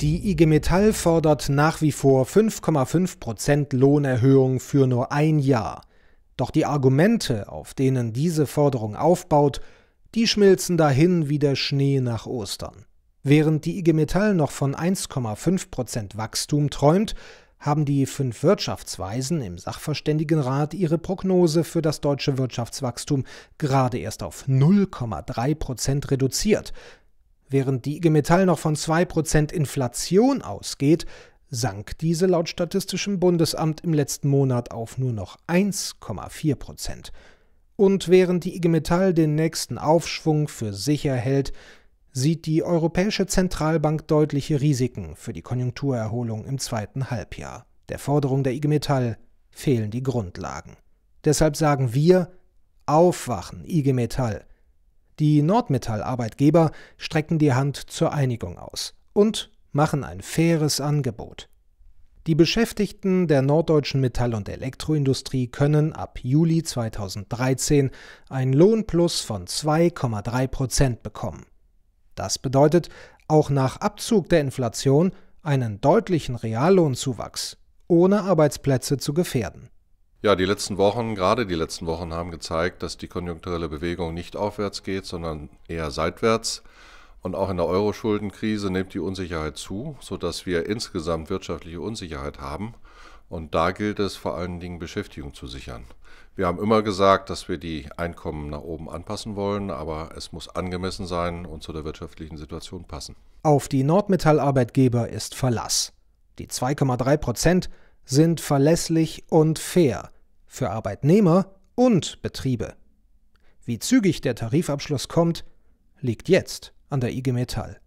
Die IG Metall fordert nach wie vor 5,5 Lohnerhöhung für nur ein Jahr. Doch die Argumente, auf denen diese Forderung aufbaut, die schmilzen dahin wie der Schnee nach Ostern. Während die IG Metall noch von 1,5 Wachstum träumt, haben die fünf Wirtschaftsweisen im Sachverständigenrat ihre Prognose für das deutsche Wirtschaftswachstum gerade erst auf 0,3 reduziert. Während die IG Metall noch von 2% Inflation ausgeht, sank diese laut Statistischem Bundesamt im letzten Monat auf nur noch 1,4 Und während die IG Metall den nächsten Aufschwung für sicher hält, sieht die Europäische Zentralbank deutliche Risiken für die Konjunkturerholung im zweiten Halbjahr. Der Forderung der IG Metall fehlen die Grundlagen. Deshalb sagen wir, aufwachen, IG Metall. Die Nordmetall-Arbeitgeber strecken die Hand zur Einigung aus und machen ein faires Angebot. Die Beschäftigten der norddeutschen Metall- und Elektroindustrie können ab Juli 2013 einen Lohnplus von 2,3 Prozent bekommen. Das bedeutet auch nach Abzug der Inflation einen deutlichen Reallohnzuwachs, ohne Arbeitsplätze zu gefährden. Ja, die letzten Wochen, gerade die letzten Wochen haben gezeigt, dass die konjunkturelle Bewegung nicht aufwärts geht, sondern eher seitwärts. Und auch in der Euro-Schuldenkrise nimmt die Unsicherheit zu, sodass wir insgesamt wirtschaftliche Unsicherheit haben. Und da gilt es vor allen Dingen, Beschäftigung zu sichern. Wir haben immer gesagt, dass wir die Einkommen nach oben anpassen wollen, aber es muss angemessen sein und zu der wirtschaftlichen Situation passen. Auf die Nordmetall-Arbeitgeber ist Verlass. Die 2,3 Prozent sind verlässlich und fair für Arbeitnehmer und Betriebe. Wie zügig der Tarifabschluss kommt, liegt jetzt an der IG Metall.